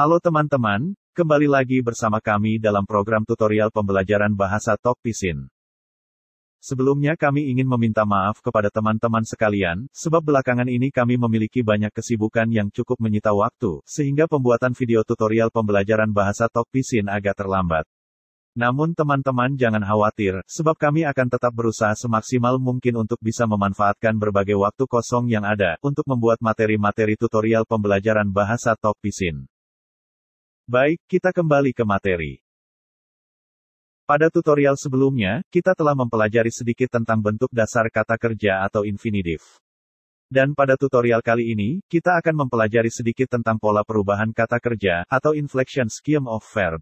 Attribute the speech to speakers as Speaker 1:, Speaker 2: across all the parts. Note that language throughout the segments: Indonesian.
Speaker 1: Halo teman-teman, kembali lagi bersama kami dalam program tutorial pembelajaran bahasa Tok Pisin. Sebelumnya kami ingin meminta maaf kepada teman-teman sekalian, sebab belakangan ini kami memiliki banyak kesibukan yang cukup menyita waktu, sehingga pembuatan video tutorial pembelajaran bahasa Tok Pisin agak terlambat. Namun teman-teman jangan khawatir, sebab kami akan tetap berusaha semaksimal mungkin untuk bisa memanfaatkan berbagai waktu kosong yang ada, untuk membuat materi-materi tutorial pembelajaran bahasa Tok Pisin. Baik, kita kembali ke materi. Pada tutorial sebelumnya, kita telah mempelajari sedikit tentang bentuk dasar kata kerja atau infinitif. Dan pada tutorial kali ini, kita akan mempelajari sedikit tentang pola perubahan kata kerja, atau inflection scheme of verb.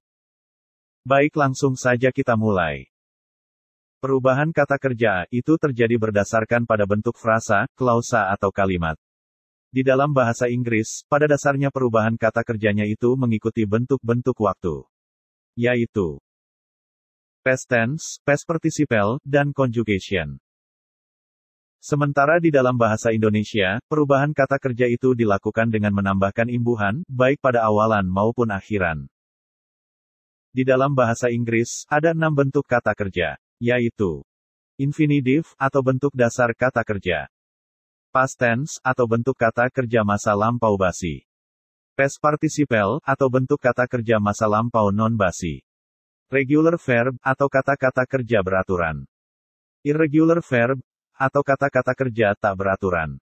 Speaker 1: Baik langsung saja kita mulai. Perubahan kata kerja, itu terjadi berdasarkan pada bentuk frasa, klausa atau kalimat. Di dalam bahasa Inggris, pada dasarnya perubahan kata kerjanya itu mengikuti bentuk-bentuk waktu. Yaitu past tense, past participle, dan conjugation. Sementara di dalam bahasa Indonesia, perubahan kata kerja itu dilakukan dengan menambahkan imbuhan, baik pada awalan maupun akhiran. Di dalam bahasa Inggris, ada enam bentuk kata kerja, yaitu infinitive, atau bentuk dasar kata kerja, past tense, atau bentuk kata kerja masa lampau basi. Past participle, atau bentuk kata kerja masa lampau non-basi. Regular verb, atau kata-kata kerja beraturan. Irregular verb, atau kata-kata kerja tak beraturan.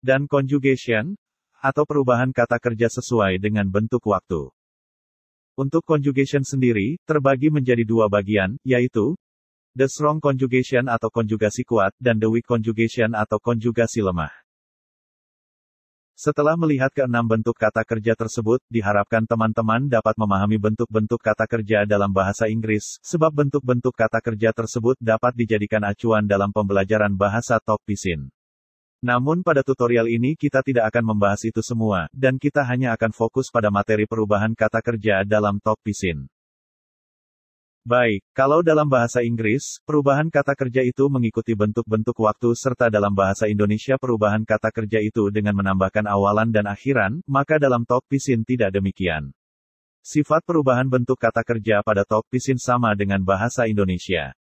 Speaker 1: Dan conjugation, atau perubahan kata kerja sesuai dengan bentuk waktu. Untuk conjugation sendiri, terbagi menjadi dua bagian, yaitu The strong conjugation atau konjugasi kuat, dan the weak conjugation atau konjugasi lemah. Setelah melihat keenam bentuk kata kerja tersebut, diharapkan teman-teman dapat memahami bentuk-bentuk kata kerja dalam bahasa Inggris, sebab bentuk-bentuk kata kerja tersebut dapat dijadikan acuan dalam pembelajaran bahasa top pisin. Namun pada tutorial ini kita tidak akan membahas itu semua, dan kita hanya akan fokus pada materi perubahan kata kerja dalam top pisin. Baik, kalau dalam bahasa Inggris, perubahan kata kerja itu mengikuti bentuk-bentuk waktu serta dalam bahasa Indonesia perubahan kata kerja itu dengan menambahkan awalan dan akhiran, maka dalam talk pisin tidak demikian. Sifat perubahan bentuk kata kerja pada talk pisin sama dengan bahasa Indonesia.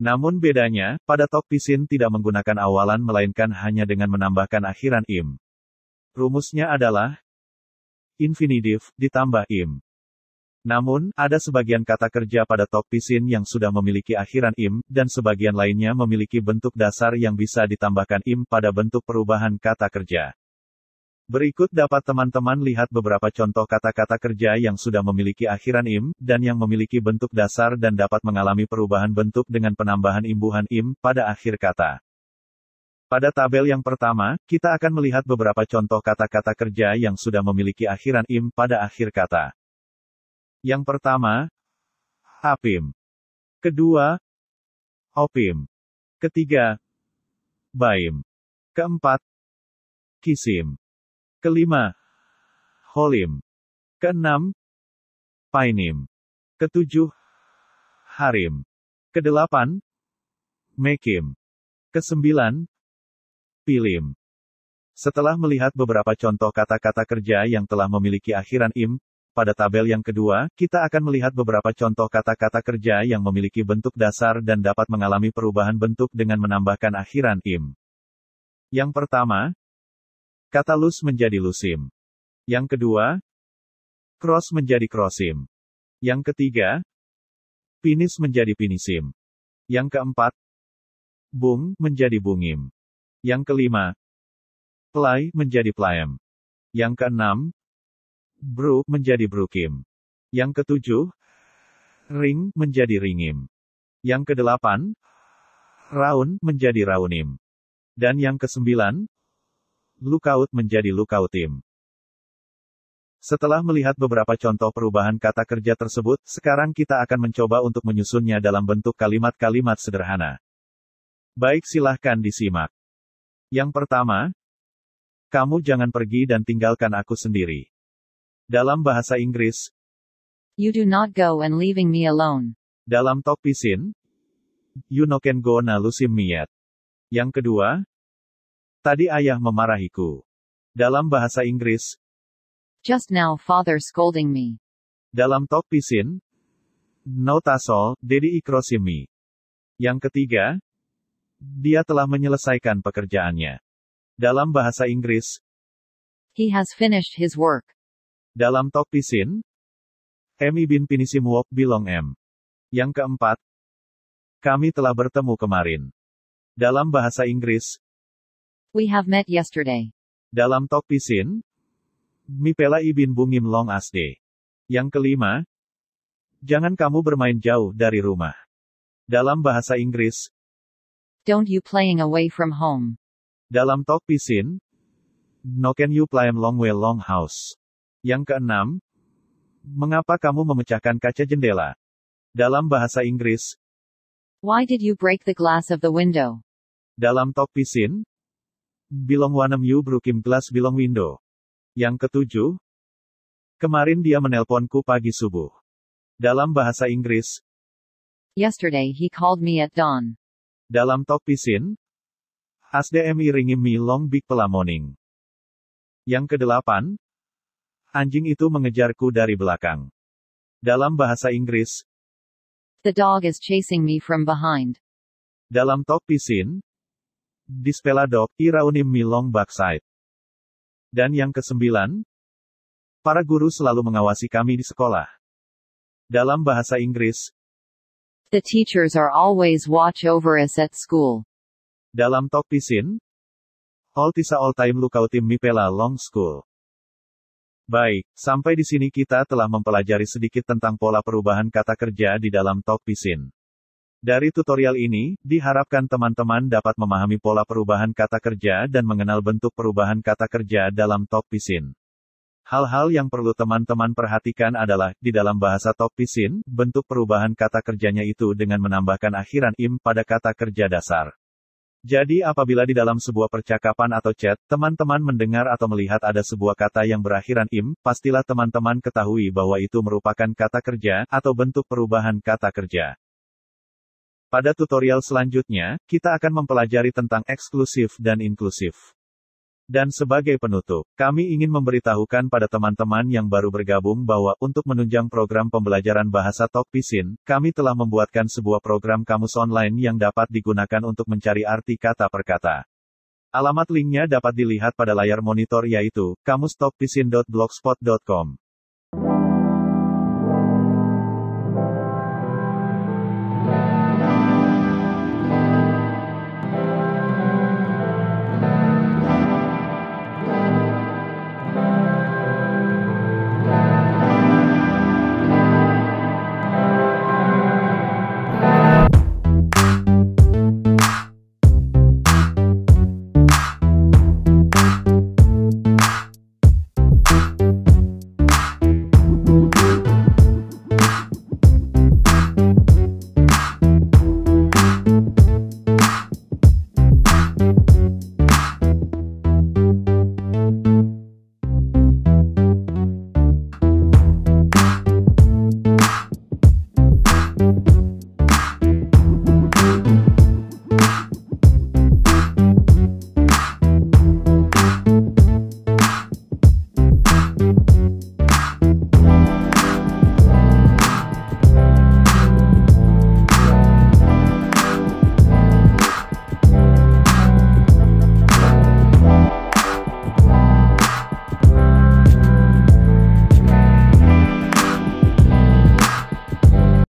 Speaker 1: Namun bedanya, pada talk pisin tidak menggunakan awalan melainkan hanya dengan menambahkan akhiran im. Rumusnya adalah infinitif ditambah im. Namun, ada sebagian kata kerja pada tokpisin yang sudah memiliki akhiran im, dan sebagian lainnya memiliki bentuk dasar yang bisa ditambahkan im pada bentuk perubahan kata kerja. Berikut dapat teman-teman lihat beberapa contoh kata-kata kerja yang sudah memiliki akhiran im, dan yang memiliki bentuk dasar dan dapat mengalami perubahan bentuk dengan penambahan imbuhan im pada akhir kata. Pada tabel yang pertama, kita akan melihat beberapa contoh kata-kata kerja yang sudah memiliki akhiran im pada akhir kata. Yang pertama, APIM. Kedua, OPIM. Ketiga, BAIM. Keempat, KISIM. Kelima, HOLIM. Keenam, PAINIM. Ketujuh, HARIM. Kedelapan, MEKIM. Kesembilan, PILIM. Setelah melihat beberapa contoh kata-kata kerja yang telah memiliki akhiran im, pada tabel yang kedua, kita akan melihat beberapa contoh kata-kata kerja yang memiliki bentuk dasar dan dapat mengalami perubahan bentuk dengan menambahkan akhiran im. Yang pertama, kata lus menjadi lusim. Yang kedua, cross menjadi crossim. Yang ketiga, pinis menjadi pinisim. Yang keempat, bung menjadi bungim. Yang kelima, play menjadi playem. Yang keenam, Bru menjadi brukim. Yang ketujuh, ring menjadi ringim. Yang kedelapan, raun menjadi raunim. Dan yang kesembilan, lukaut menjadi lukautim. Setelah melihat beberapa contoh perubahan kata kerja tersebut, sekarang kita akan mencoba untuk menyusunnya dalam bentuk kalimat-kalimat sederhana. Baik silahkan disimak. Yang pertama, kamu jangan pergi dan tinggalkan aku sendiri. Dalam bahasa Inggris,
Speaker 2: You do not go and leaving me alone.
Speaker 1: Dalam Talk Pisin, You no can go na lusim miyat. Yang kedua, Tadi ayah memarahiku. Dalam bahasa Inggris,
Speaker 2: Just now father scolding me.
Speaker 1: Dalam Talk Pisin, No tasol, dedi ikrosimi. Yang ketiga, dia telah menyelesaikan pekerjaannya. Dalam bahasa Inggris,
Speaker 2: He has finished his work.
Speaker 1: Dalam Talk Pisin, Emi bin Wok Bilong M. Yang keempat, kami telah bertemu kemarin. Dalam bahasa Inggris,
Speaker 2: We have met yesterday.
Speaker 1: Dalam Talk Pisin, Mipela Ibin Bungim Long Asde. Yang kelima, jangan kamu bermain jauh dari rumah. Dalam bahasa Inggris,
Speaker 2: Don't you playing away from home.
Speaker 1: Dalam Talk Pisin, No can you play long way long house. Yang keenam, mengapa kamu memecahkan kaca jendela? Dalam bahasa Inggris,
Speaker 2: Why did you break the glass of the window?
Speaker 1: Dalam talk pisin, Bilong Wanem you Brukim Glass Bilong Window. Yang ketujuh, kemarin dia menelponku pagi subuh. Dalam bahasa Inggris,
Speaker 2: Yesterday he called me at dawn.
Speaker 1: Dalam talk pisin, Asdemi ringim mi long big pelamoning. Yang kedelapan, Anjing itu mengejarku dari belakang. Dalam bahasa Inggris,
Speaker 2: The dog is chasing me from behind.
Speaker 1: Dalam top pisin, dog Iraunim Milong Backside. Dan yang kesembilan, para guru selalu mengawasi kami di sekolah. Dalam bahasa Inggris,
Speaker 2: The teachers are always watch over us at school.
Speaker 1: Dalam top pisin, All Tisa All Time Lukautim Mipela Long School. Baik, sampai di sini kita telah mempelajari sedikit tentang pola perubahan kata kerja di dalam Talk Pisin. Dari tutorial ini, diharapkan teman-teman dapat memahami pola perubahan kata kerja dan mengenal bentuk perubahan kata kerja dalam Talk Pisin. Hal-hal yang perlu teman-teman perhatikan adalah, di dalam bahasa Talk Pisin, bentuk perubahan kata kerjanya itu dengan menambahkan akhiran im pada kata kerja dasar. Jadi apabila di dalam sebuah percakapan atau chat, teman-teman mendengar atau melihat ada sebuah kata yang berakhiran im, pastilah teman-teman ketahui bahwa itu merupakan kata kerja, atau bentuk perubahan kata kerja. Pada tutorial selanjutnya, kita akan mempelajari tentang eksklusif dan inklusif. Dan sebagai penutup, kami ingin memberitahukan pada teman-teman yang baru bergabung bahwa untuk menunjang program pembelajaran bahasa Tokpisin, kami telah membuatkan sebuah program kamus online yang dapat digunakan untuk mencari arti kata per kata. Alamat linknya dapat dilihat pada layar monitor yaitu kamustokpisin.blogspot.com.